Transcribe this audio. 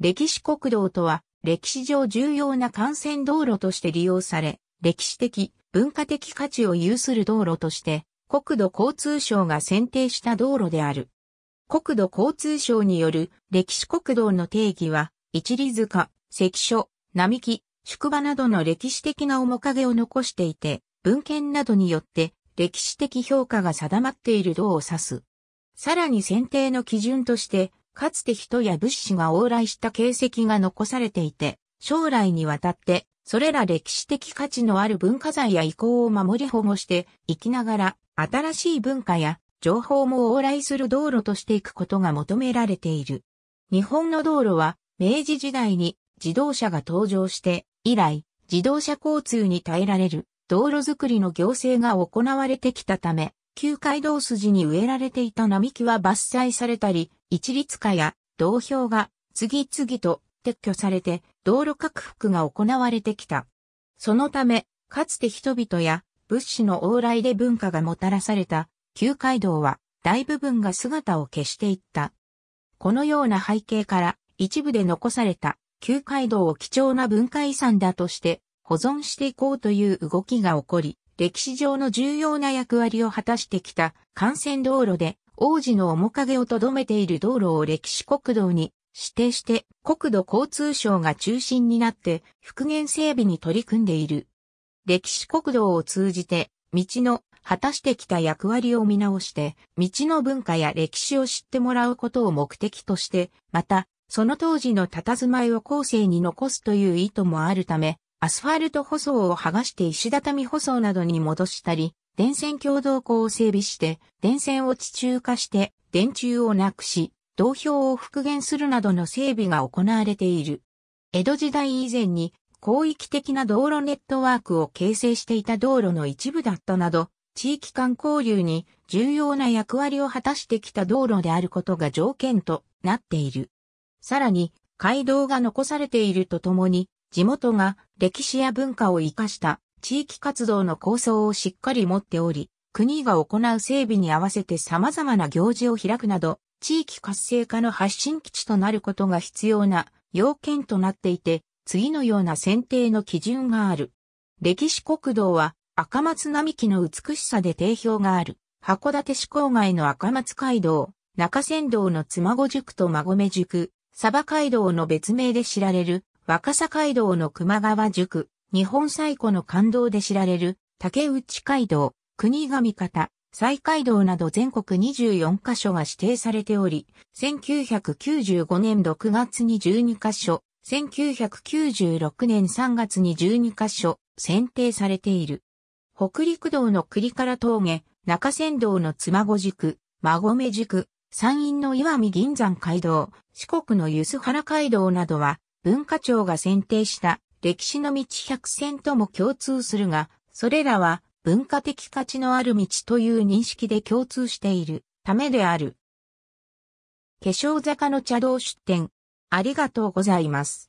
歴史国道とは、歴史上重要な幹線道路として利用され、歴史的、文化的価値を有する道路として、国土交通省が選定した道路である。国土交通省による歴史国道の定義は、一里塚、関所、並木、宿場などの歴史的な面影を残していて、文献などによって歴史的評価が定まっている道を指す。さらに選定の基準として、かつて人や物資が往来した形跡が残されていて、将来にわたって、それら歴史的価値のある文化財や遺構を守り保護していきながら、新しい文化や情報も往来する道路としていくことが求められている。日本の道路は、明治時代に自動車が登場して、以来、自動車交通に耐えられる道路づくりの行政が行われてきたため、旧街道筋に植えられていた並木は伐採されたり、一律化や同票が次々と撤去されて道路拡幅が行われてきた。そのため、かつて人々や物資の往来で文化がもたらされた旧街道は大部分が姿を消していった。このような背景から一部で残された旧街道を貴重な文化遺産だとして保存していこうという動きが起こり、歴史上の重要な役割を果たしてきた幹線道路で王子の面影をとどめている道路を歴史国道に指定して国土交通省が中心になって復元整備に取り組んでいる。歴史国道を通じて道の果たしてきた役割を見直して、道の文化や歴史を知ってもらうことを目的として、また、その当時の佇まいを後世に残すという意図もあるため、アスファルト舗装を剥がして石畳舗装などに戻したり、電線共同庫を整備して、電線を地中化して、電柱をなくし、道標を復元するなどの整備が行われている。江戸時代以前に広域的な道路ネットワークを形成していた道路の一部だったなど、地域間交流に重要な役割を果たしてきた道路であることが条件となっている。さらに、街道が残されているとともに、地元が歴史や文化を活かした地域活動の構想をしっかり持っており、国が行う整備に合わせて様々な行事を開くなど、地域活性化の発信基地となることが必要な要件となっていて、次のような選定の基準がある。歴史国道は赤松並木の美しさで定評がある。函館市郊外の赤松街道、中山道の妻子塾と馬込塾、鯖街道の別名で知られる若狭街道の熊川塾、日本最古の感動で知られる竹内街道、国神方、西街道など全国24カ所が指定されており、1995年6月に12カ所、1996年3月に12カ所選定されている。北陸道の栗から峠、中山道の妻子軸、馬込軸、山陰の岩見銀山街道、四国の梼原街道などは、文化庁が選定した歴史の道百選とも共通するが、それらは文化的価値のある道という認識で共通しているためである。化粧坂の茶道出店、ありがとうございます。